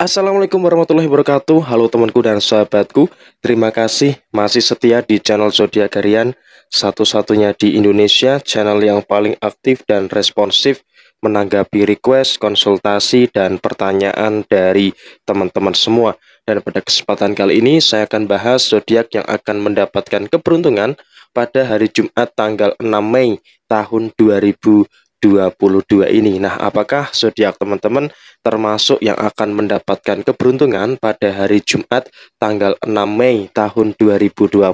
Assalamualaikum warahmatullahi wabarakatuh Halo temanku dan sahabatku Terima kasih masih setia di channel Zodiac Harian Satu-satunya di Indonesia Channel yang paling aktif dan responsif Menanggapi request, konsultasi, dan pertanyaan dari teman-teman semua Dan pada kesempatan kali ini Saya akan bahas zodiak yang akan mendapatkan keberuntungan Pada hari Jumat tanggal 6 Mei tahun 2020. 2022 ini. Nah, apakah zodiak teman-teman termasuk yang akan mendapatkan keberuntungan pada hari Jumat tanggal 6 Mei tahun 2022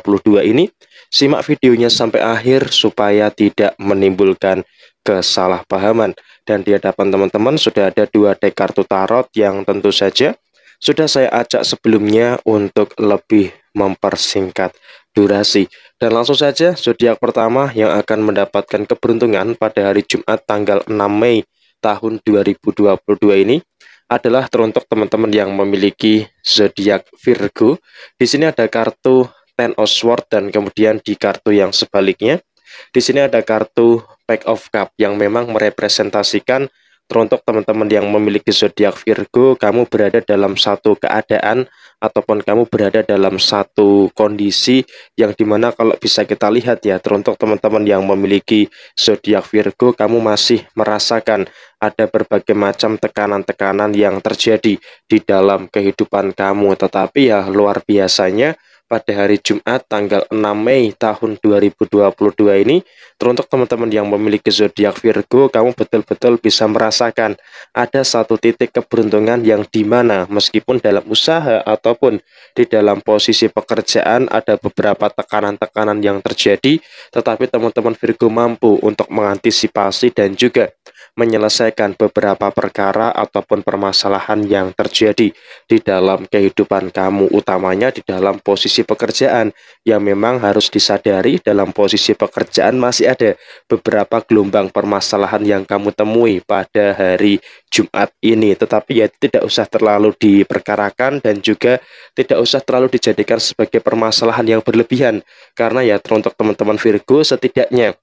ini? Simak videonya sampai akhir supaya tidak menimbulkan kesalahpahaman. Dan di hadapan teman-teman sudah ada dua dek kartu tarot yang tentu saja sudah saya ajak sebelumnya untuk lebih mempersingkat durasi. Dan langsung saja zodiak pertama yang akan mendapatkan keberuntungan pada hari Jumat tanggal 6 Mei tahun 2022 ini adalah teruntuk teman-teman yang memiliki zodiak Virgo. Di sini ada kartu Ten of Swords dan kemudian di kartu yang sebaliknya di sini ada kartu Pack of Cup yang memang merepresentasikan teruntuk teman-teman yang memiliki zodiak Virgo, kamu berada dalam satu keadaan ataupun kamu berada dalam satu kondisi yang dimana kalau bisa kita lihat ya teruntuk teman-teman yang memiliki zodiak Virgo kamu masih merasakan ada berbagai macam tekanan-tekanan yang terjadi di dalam kehidupan kamu tetapi ya luar biasanya pada hari Jumat tanggal 6 Mei tahun 2022 ini teruntuk teman-teman yang memiliki zodiak Virgo kamu betul-betul bisa merasakan ada satu titik keberuntungan yang dimana meskipun dalam usaha ataupun di dalam posisi pekerjaan ada beberapa tekanan-tekanan yang terjadi tetapi teman-teman Virgo mampu untuk mengantisipasi dan juga menyelesaikan beberapa perkara ataupun permasalahan yang terjadi di dalam kehidupan kamu, utamanya di dalam posisi pekerjaan yang memang harus disadari dalam posisi pekerjaan masih ada beberapa gelombang permasalahan yang kamu temui pada hari Jumat ini, tetapi ya tidak usah terlalu diperkarakan dan juga tidak usah terlalu dijadikan sebagai permasalahan yang berlebihan karena ya untuk teman-teman Virgo setidaknya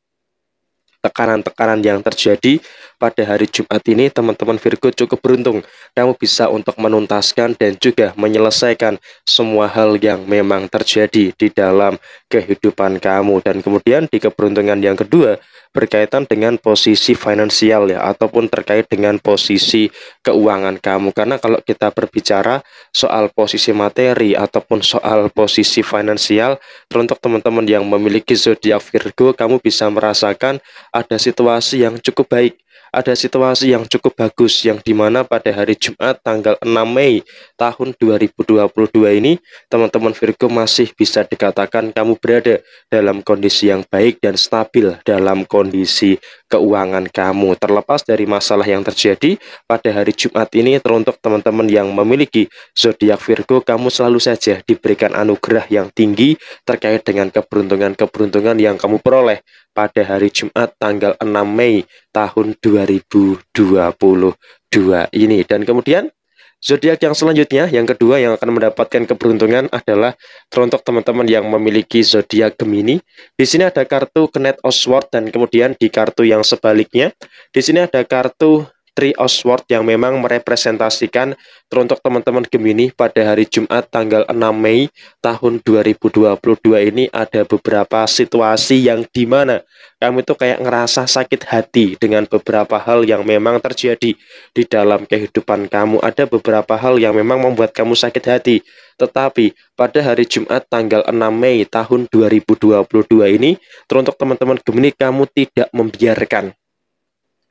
tekanan-tekanan yang terjadi pada hari Jumat ini, teman-teman Virgo cukup beruntung. Kamu bisa untuk menuntaskan dan juga menyelesaikan semua hal yang memang terjadi di dalam kehidupan kamu. Dan kemudian di keberuntungan yang kedua, berkaitan dengan posisi finansial ya ataupun terkait dengan posisi keuangan kamu karena kalau kita berbicara soal posisi materi ataupun soal posisi finansial teruntuk teman-teman yang memiliki zodiak Virgo kamu bisa merasakan ada situasi yang cukup baik ada situasi yang cukup bagus yang dimana pada hari Jumat tanggal 6 Mei tahun 2022 ini teman-teman Virgo masih bisa dikatakan kamu berada dalam kondisi yang baik dan stabil dalam kondisi keuangan kamu. Terlepas dari masalah yang terjadi pada hari Jumat ini teruntuk teman-teman yang memiliki zodiak Virgo, kamu selalu saja diberikan anugerah yang tinggi terkait dengan keberuntungan-keberuntungan yang kamu peroleh pada hari Jumat tanggal 6 Mei tahun 2022 ini. Dan kemudian Zodiak yang selanjutnya, yang kedua yang akan mendapatkan keberuntungan adalah teruntuk teman-teman yang memiliki zodiak Gemini. Di sini ada kartu of Swords dan kemudian di kartu yang sebaliknya, di sini ada kartu Tri Oswald yang memang merepresentasikan teruntuk teman-teman Gemini pada hari Jumat tanggal 6 Mei tahun 2022 ini ada beberapa situasi yang dimana kamu itu kayak ngerasa sakit hati dengan beberapa hal yang memang terjadi di dalam kehidupan kamu ada beberapa hal yang memang membuat kamu sakit hati tetapi pada hari Jumat tanggal 6 Mei tahun 2022 ini teruntuk teman-teman Gemini kamu tidak membiarkan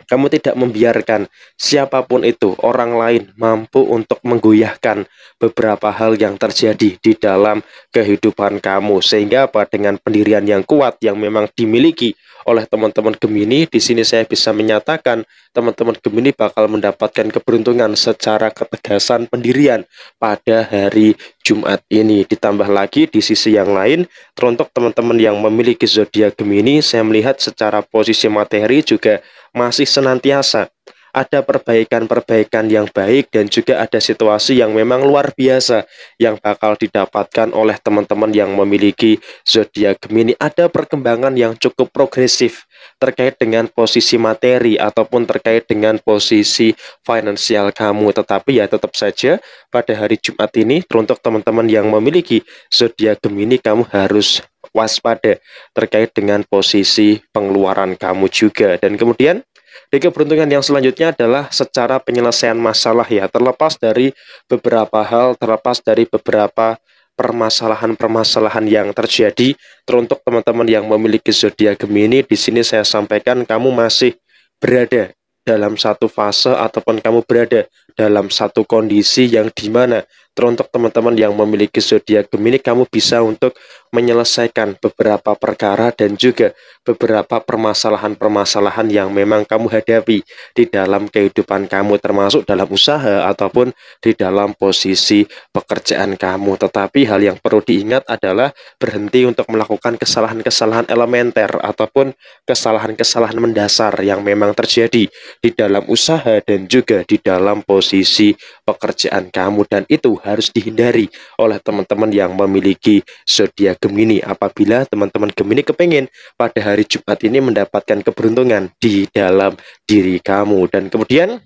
kamu tidak membiarkan siapapun itu, orang lain, mampu untuk menggoyahkan beberapa hal yang terjadi di dalam kehidupan kamu, sehingga apa dengan pendirian yang kuat yang memang dimiliki oleh teman-teman Gemini. Di sini saya bisa menyatakan teman-teman Gemini bakal mendapatkan keberuntungan secara ketegasan pendirian pada hari Jumat ini. Ditambah lagi di sisi yang lain, teruntuk teman-teman yang memiliki zodiak Gemini, saya melihat secara posisi materi juga masih senantiasa ada perbaikan-perbaikan yang baik dan juga ada situasi yang memang luar biasa yang bakal didapatkan oleh teman-teman yang memiliki zodiak Gemini. Ada perkembangan yang cukup progresif terkait dengan posisi materi ataupun terkait dengan posisi finansial kamu. Tetapi ya tetap saja pada hari Jumat ini teruntuk teman-teman yang memiliki zodiak Gemini kamu harus waspada terkait dengan posisi pengeluaran kamu juga. Dan kemudian di keberuntungan yang selanjutnya adalah secara penyelesaian masalah ya, terlepas dari beberapa hal, terlepas dari beberapa permasalahan-permasalahan yang terjadi. Teruntuk teman-teman yang memiliki zodiak Gemini, di sini saya sampaikan kamu masih berada dalam satu fase ataupun kamu berada dalam satu kondisi yang dimana Teruntuk teman-teman yang memiliki zodiak Gemini, kamu bisa untuk menyelesaikan beberapa perkara dan juga beberapa permasalahan-permasalahan yang memang kamu hadapi di dalam kehidupan kamu, termasuk dalam usaha ataupun di dalam posisi pekerjaan kamu. Tetapi hal yang perlu diingat adalah berhenti untuk melakukan kesalahan-kesalahan elementer ataupun kesalahan-kesalahan mendasar yang memang terjadi di dalam usaha dan juga di dalam posisi pekerjaan kamu dan itu harus dihindari oleh teman-teman yang memiliki zodiak Gemini apabila teman-teman Gemini kepengen pada hari Jumat ini mendapatkan keberuntungan di dalam diri kamu dan kemudian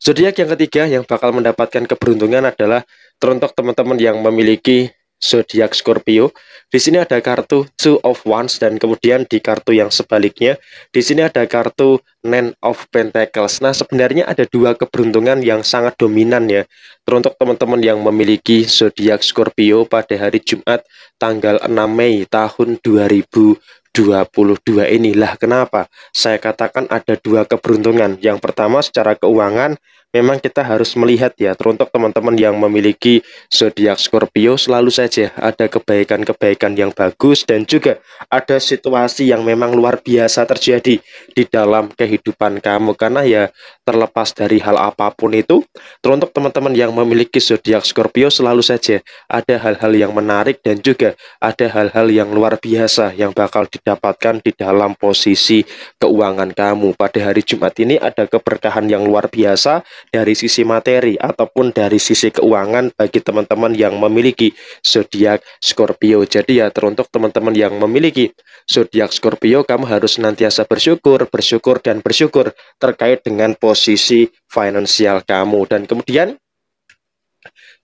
zodiak yang ketiga yang bakal mendapatkan keberuntungan adalah teruntuk teman-teman yang memiliki zodiak Scorpio. Di sini ada kartu Two of Wands dan kemudian di kartu yang sebaliknya di sini ada kartu Nine of Pentacles. Nah, sebenarnya ada dua keberuntungan yang sangat dominan ya. Teruntuk teman-teman yang memiliki zodiak Scorpio pada hari Jumat tanggal 6 Mei tahun 2022 inilah kenapa saya katakan ada dua keberuntungan. Yang pertama secara keuangan memang kita harus melihat ya teruntuk teman-teman yang memiliki zodiak Scorpio selalu saja ada kebaikan-kebaikan yang bagus dan juga ada situasi yang memang luar biasa terjadi di dalam kehidupan kamu karena ya terlepas dari hal apapun itu teruntuk teman-teman yang memiliki zodiak Scorpio selalu saja ada hal-hal yang menarik dan juga ada hal-hal yang luar biasa yang bakal didapatkan di dalam posisi keuangan kamu pada hari Jumat ini ada keberkahan yang luar biasa dari sisi materi ataupun dari sisi keuangan bagi teman-teman yang memiliki zodiak Scorpio. Jadi ya teruntuk teman-teman yang memiliki zodiak Scorpio kamu harus nantiasa bersyukur, bersyukur dan bersyukur terkait dengan posisi finansial kamu dan kemudian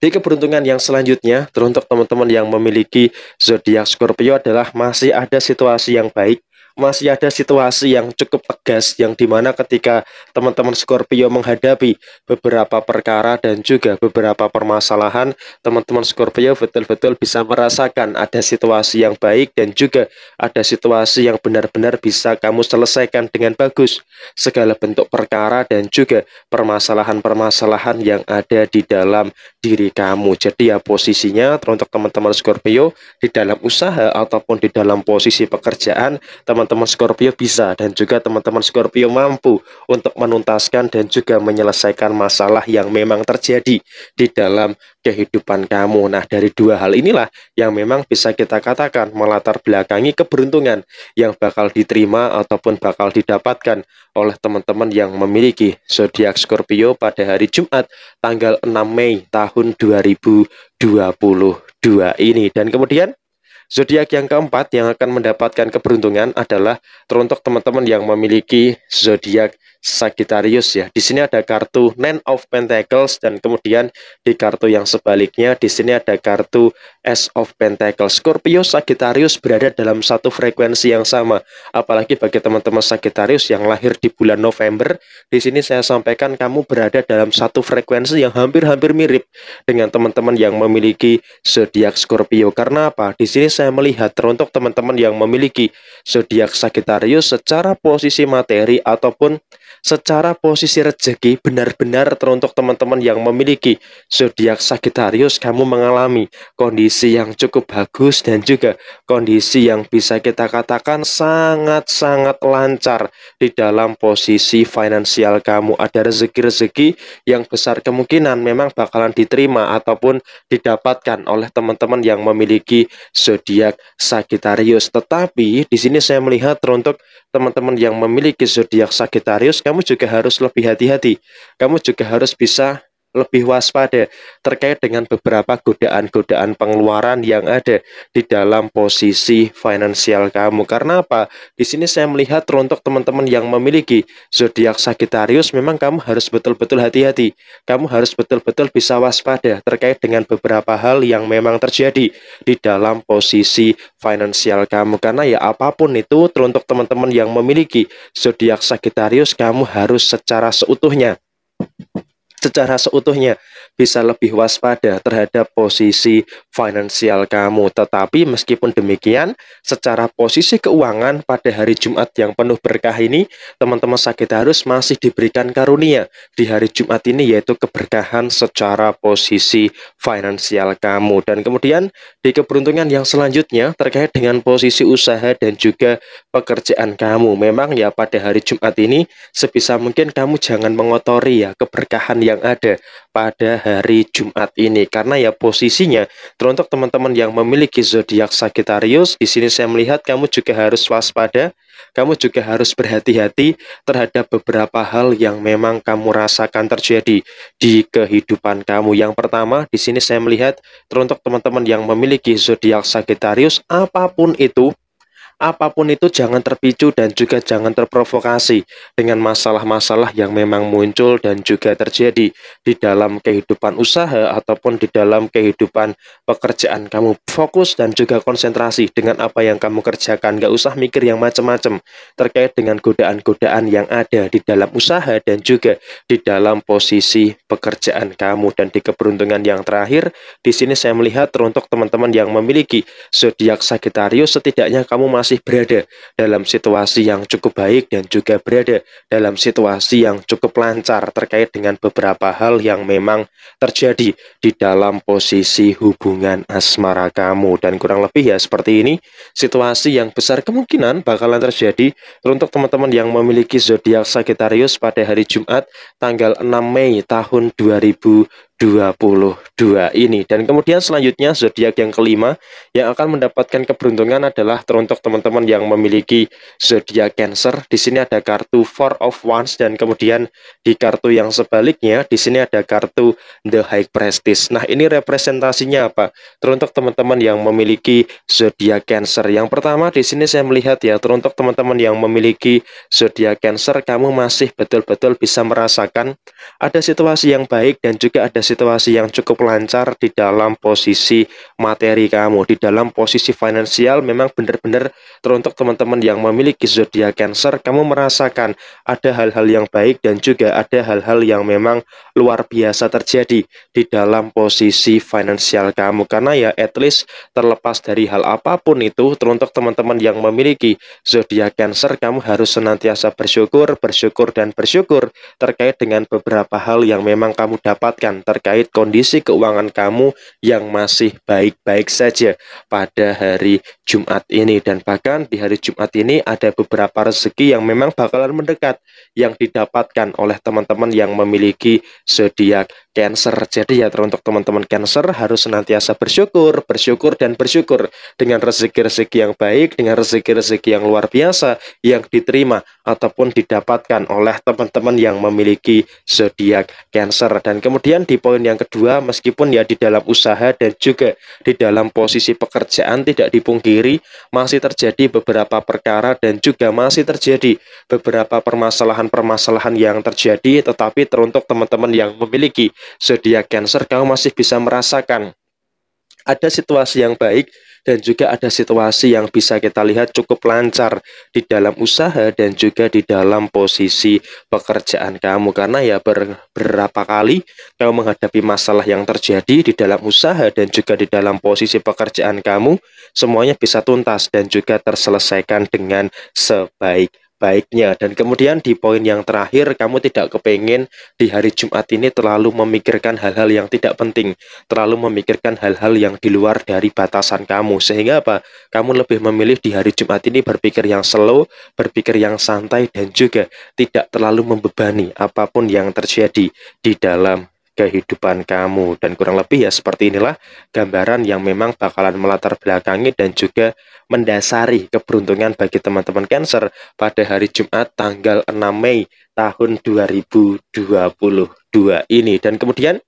di keberuntungan yang selanjutnya, teruntuk teman-teman yang memiliki zodiak Scorpio adalah masih ada situasi yang baik masih ada situasi yang cukup tegas yang dimana ketika teman-teman Scorpio menghadapi beberapa perkara dan juga beberapa permasalahan teman-teman Scorpio betul-betul bisa merasakan ada situasi yang baik dan juga ada situasi yang benar-benar bisa kamu selesaikan dengan bagus segala bentuk perkara dan juga permasalahan-permasalahan yang ada di dalam diri kamu jadi ya posisinya untuk teman-teman Scorpio di dalam usaha ataupun di dalam posisi pekerjaan teman teman-teman Scorpio bisa dan juga teman-teman Scorpio mampu untuk menuntaskan dan juga menyelesaikan masalah yang memang terjadi di dalam kehidupan kamu. Nah, dari dua hal inilah yang memang bisa kita katakan melatar belakangi keberuntungan yang bakal diterima ataupun bakal didapatkan oleh teman-teman yang memiliki zodiak Scorpio pada hari Jumat tanggal 6 Mei tahun 2022 ini. Dan kemudian Zodiak yang keempat yang akan mendapatkan keberuntungan adalah teruntuk teman-teman yang memiliki zodiak Sagittarius ya. Di sini ada kartu Nine of Pentacles dan kemudian di kartu yang sebaliknya di sini ada kartu Ace of Pentacles. Scorpio Sagittarius berada dalam satu frekuensi yang sama. Apalagi bagi teman-teman Sagittarius yang lahir di bulan November, di sini saya sampaikan kamu berada dalam satu frekuensi yang hampir-hampir mirip dengan teman-teman yang memiliki zodiak Scorpio. Karena apa? Di sini saya melihat teruntuk teman-teman yang memiliki zodiak Sagittarius secara posisi materi ataupun secara posisi rezeki benar-benar teruntuk teman-teman yang memiliki zodiak Sagittarius kamu mengalami kondisi yang cukup bagus dan juga kondisi yang bisa kita katakan sangat-sangat lancar di dalam posisi finansial kamu ada rezeki-rezeki yang besar kemungkinan memang bakalan diterima ataupun didapatkan oleh teman-teman yang memiliki zodiak Sagittarius tetapi di sini saya melihat teruntuk teman-teman yang memiliki zodiak Sagittarius, kamu juga harus lebih hati-hati. Kamu juga harus bisa lebih waspada terkait dengan beberapa godaan-godaan pengeluaran yang ada di dalam posisi finansial kamu. Karena apa? Di sini saya melihat untuk teman-teman yang memiliki zodiak Sagittarius memang kamu harus betul-betul hati-hati. Kamu harus betul-betul bisa waspada terkait dengan beberapa hal yang memang terjadi di dalam posisi finansial kamu. Karena ya apapun itu untuk teman-teman yang memiliki zodiak Sagittarius kamu harus secara seutuhnya secara seutuhnya bisa lebih waspada terhadap posisi finansial kamu. Tetapi meskipun demikian, secara posisi keuangan pada hari Jumat yang penuh berkah ini, teman-teman sakit harus masih diberikan karunia di hari Jumat ini yaitu keberkahan secara posisi finansial kamu. Dan kemudian di keberuntungan yang selanjutnya terkait dengan posisi usaha dan juga pekerjaan kamu. Memang ya pada hari Jumat ini sebisa mungkin kamu jangan mengotori ya keberkahan yang yang ada pada hari Jumat ini karena ya posisinya teruntuk teman-teman yang memiliki zodiak Sagittarius di sini saya melihat kamu juga harus waspada kamu juga harus berhati-hati terhadap beberapa hal yang memang kamu rasakan terjadi di kehidupan kamu. Yang pertama, di sini saya melihat teruntuk teman-teman yang memiliki zodiak Sagittarius apapun itu apapun itu jangan terpicu dan juga jangan terprovokasi dengan masalah-masalah yang memang muncul dan juga terjadi di dalam kehidupan usaha ataupun di dalam kehidupan pekerjaan kamu. Fokus dan juga konsentrasi dengan apa yang kamu kerjakan, gak usah mikir yang macam-macam terkait dengan godaan-godaan yang ada di dalam usaha dan juga di dalam posisi pekerjaan kamu. Dan di keberuntungan yang terakhir, di sini saya melihat teruntuk teman-teman yang memiliki zodiak Sagittarius setidaknya kamu masih masih berada dalam situasi yang cukup baik dan juga berada dalam situasi yang cukup lancar terkait dengan beberapa hal yang memang terjadi di dalam posisi hubungan asmara kamu dan kurang lebih ya seperti ini situasi yang besar kemungkinan bakalan terjadi untuk teman-teman yang memiliki zodiak Sagittarius pada hari Jumat tanggal 6 Mei tahun 2020 22 ini. Dan kemudian selanjutnya zodiak yang kelima yang akan mendapatkan keberuntungan adalah teruntuk teman-teman yang memiliki zodiak Cancer. Di sini ada kartu Four of Wands dan kemudian di kartu yang sebaliknya di sini ada kartu The High Priestess. Nah, ini representasinya apa? Teruntuk teman-teman yang memiliki zodiak Cancer. Yang pertama di sini saya melihat ya teruntuk teman-teman yang memiliki zodiak Cancer kamu masih betul-betul bisa merasakan ada situasi yang baik dan juga ada situasi yang cukup lancar di dalam posisi materi kamu, di dalam posisi finansial memang benar-benar teruntuk teman-teman yang memiliki zodiak Cancer, kamu merasakan ada hal-hal yang baik dan juga ada hal-hal yang memang luar biasa terjadi di dalam posisi finansial kamu karena ya at least terlepas dari hal apapun itu teruntuk teman-teman yang memiliki zodiak Cancer kamu harus senantiasa bersyukur, bersyukur dan bersyukur terkait dengan beberapa hal yang memang kamu dapatkan terkait kondisi keuangan kamu yang masih baik-baik saja pada hari Jumat ini. Dan bahkan di hari Jumat ini ada beberapa rezeki yang memang bakalan mendekat yang didapatkan oleh teman-teman yang memiliki zodiak Cancer. Jadi ya teruntuk teman-teman Cancer harus senantiasa bersyukur, bersyukur dan bersyukur dengan rezeki-rezeki yang baik, dengan rezeki-rezeki yang luar biasa yang diterima ataupun didapatkan oleh teman-teman yang memiliki zodiak Cancer. Dan kemudian di poin yang kedua, meskipun ya di dalam usaha dan juga di dalam posisi pekerjaan tidak dipungkiri masih terjadi beberapa perkara dan juga masih terjadi beberapa permasalahan-permasalahan yang terjadi tetapi teruntuk teman-teman yang memiliki zodiak Cancer kamu masih bisa merasakan ada situasi yang baik dan juga ada situasi yang bisa kita lihat cukup lancar di dalam usaha dan juga di dalam posisi pekerjaan kamu karena ya beberapa kali kamu menghadapi masalah yang terjadi di dalam usaha dan juga di dalam posisi pekerjaan kamu semuanya bisa tuntas dan juga terselesaikan dengan sebaik baiknya dan kemudian di poin yang terakhir kamu tidak kepengen di hari Jumat ini terlalu memikirkan hal-hal yang tidak penting terlalu memikirkan hal-hal yang di luar dari batasan kamu sehingga apa kamu lebih memilih di hari Jumat ini berpikir yang slow berpikir yang santai dan juga tidak terlalu membebani apapun yang terjadi di dalam kehidupan kamu. Dan kurang lebih ya seperti inilah gambaran yang memang bakalan melatar belakangi dan juga mendasari keberuntungan bagi teman-teman Cancer pada hari Jumat tanggal 6 Mei tahun 2022 ini. Dan kemudian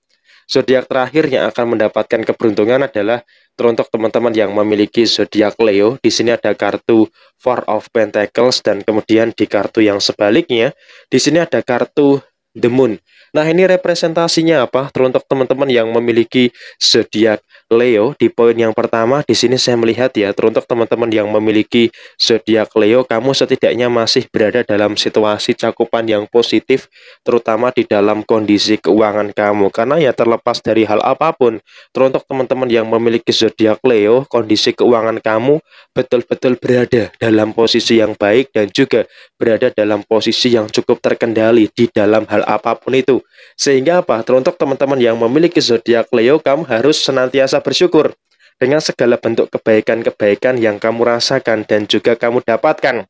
zodiak terakhir yang akan mendapatkan keberuntungan adalah teruntuk teman-teman yang memiliki zodiak Leo. Di sini ada kartu Four of Pentacles dan kemudian di kartu yang sebaliknya di sini ada kartu the moon. Nah, ini representasinya apa? Teruntuk teman-teman yang memiliki zodiak Leo di poin yang pertama di sini saya melihat ya, teruntuk teman-teman yang memiliki zodiak Leo, kamu setidaknya masih berada dalam situasi cakupan yang positif terutama di dalam kondisi keuangan kamu. Karena ya terlepas dari hal apapun, teruntuk teman-teman yang memiliki zodiak Leo, kondisi keuangan kamu betul-betul berada dalam posisi yang baik dan juga berada dalam posisi yang cukup terkendali di dalam hal apapun itu. Sehingga apa? Teruntuk teman-teman yang memiliki zodiak Leo, kamu harus senantiasa bersyukur dengan segala bentuk kebaikan-kebaikan yang kamu rasakan dan juga kamu dapatkan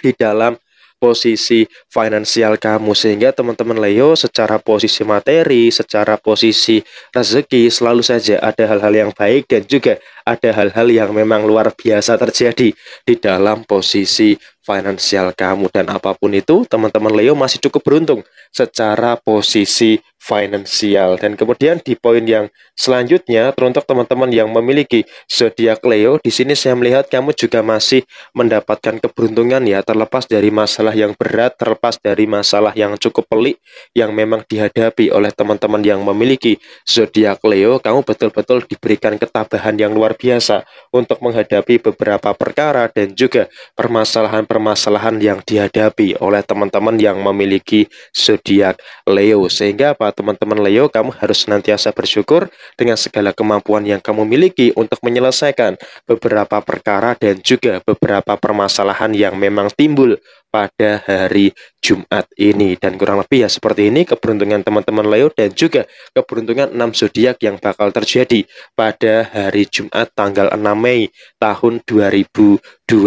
di dalam posisi finansial kamu sehingga teman-teman Leo secara posisi materi, secara posisi rezeki selalu saja ada hal-hal yang baik dan juga ada hal-hal yang memang luar biasa terjadi di dalam posisi finansial kamu dan apapun itu teman-teman Leo masih cukup beruntung secara posisi finansial dan kemudian di poin yang selanjutnya teruntuk teman-teman yang memiliki zodiak Leo di sini saya melihat kamu juga masih mendapatkan keberuntungan ya terlepas dari masalah yang berat terlepas dari masalah yang cukup pelik yang memang dihadapi oleh teman-teman yang memiliki zodiak Leo kamu betul-betul diberikan ketabahan yang luar biasa untuk menghadapi beberapa perkara dan juga permasalahan permasalahan yang dihadapi oleh teman-teman yang memiliki zodiak Leo. Sehingga apa teman-teman Leo kamu harus senantiasa bersyukur dengan segala kemampuan yang kamu miliki untuk menyelesaikan beberapa perkara dan juga beberapa permasalahan yang memang timbul pada hari Jumat ini dan kurang lebih ya seperti ini keberuntungan teman-teman Leo dan juga keberuntungan 6 zodiak yang bakal terjadi pada hari Jumat tanggal 6 Mei tahun 2022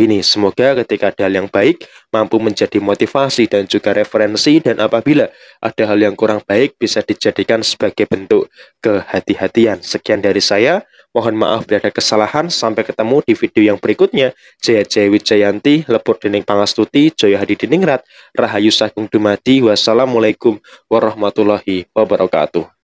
ini semoga ketika ada hal yang baik mampu menjadi motivasi dan juga referensi dan apabila ada hal yang kurang baik bisa dijadikan sebagai bentuk kehati-hatian sekian dari saya Mohon maaf bila ada kesalahan. Sampai ketemu di video yang berikutnya. Jaya Jaya Wijayanti, Lebur Dining Pangastuti, Jaya Hadi Diningrat, Rahayu Sagung Dumadi. Wassalamualaikum warahmatullahi wabarakatuh.